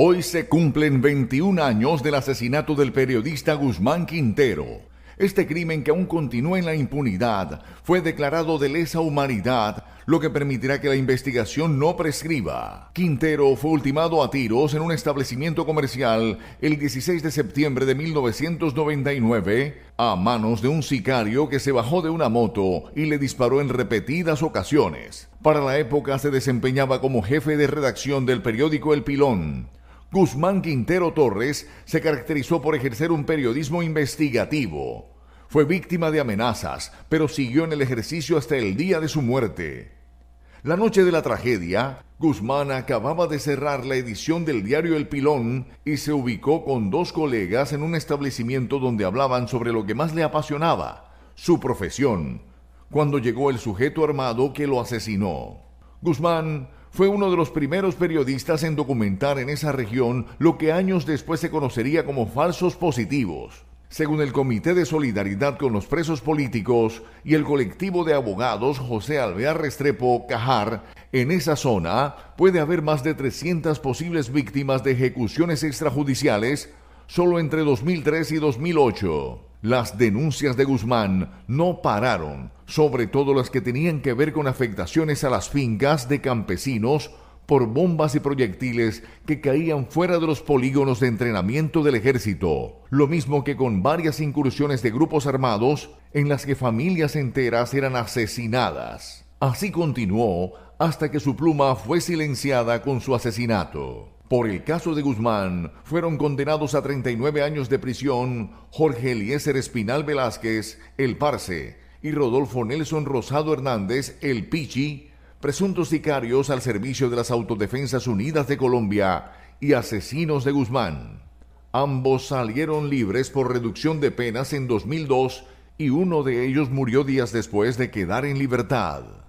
Hoy se cumplen 21 años del asesinato del periodista Guzmán Quintero. Este crimen que aún continúa en la impunidad fue declarado de lesa humanidad, lo que permitirá que la investigación no prescriba. Quintero fue ultimado a tiros en un establecimiento comercial el 16 de septiembre de 1999 a manos de un sicario que se bajó de una moto y le disparó en repetidas ocasiones. Para la época se desempeñaba como jefe de redacción del periódico El Pilón Guzmán Quintero Torres se caracterizó por ejercer un periodismo investigativo. Fue víctima de amenazas, pero siguió en el ejercicio hasta el día de su muerte. La noche de la tragedia, Guzmán acababa de cerrar la edición del diario El Pilón y se ubicó con dos colegas en un establecimiento donde hablaban sobre lo que más le apasionaba, su profesión, cuando llegó el sujeto armado que lo asesinó. Guzmán fue uno de los primeros periodistas en documentar en esa región lo que años después se conocería como falsos positivos. Según el Comité de Solidaridad con los Presos Políticos y el colectivo de abogados José Alvear Restrepo Cajar, en esa zona puede haber más de 300 posibles víctimas de ejecuciones extrajudiciales solo entre 2003 y 2008. Las denuncias de Guzmán no pararon, sobre todo las que tenían que ver con afectaciones a las fincas de campesinos por bombas y proyectiles que caían fuera de los polígonos de entrenamiento del ejército, lo mismo que con varias incursiones de grupos armados en las que familias enteras eran asesinadas. Así continuó hasta que su pluma fue silenciada con su asesinato. Por el caso de Guzmán, fueron condenados a 39 años de prisión Jorge Eliezer Espinal Velázquez, el Parce, y Rodolfo Nelson Rosado Hernández, el Pichi, presuntos sicarios al servicio de las Autodefensas Unidas de Colombia y asesinos de Guzmán. Ambos salieron libres por reducción de penas en 2002 y uno de ellos murió días después de quedar en libertad.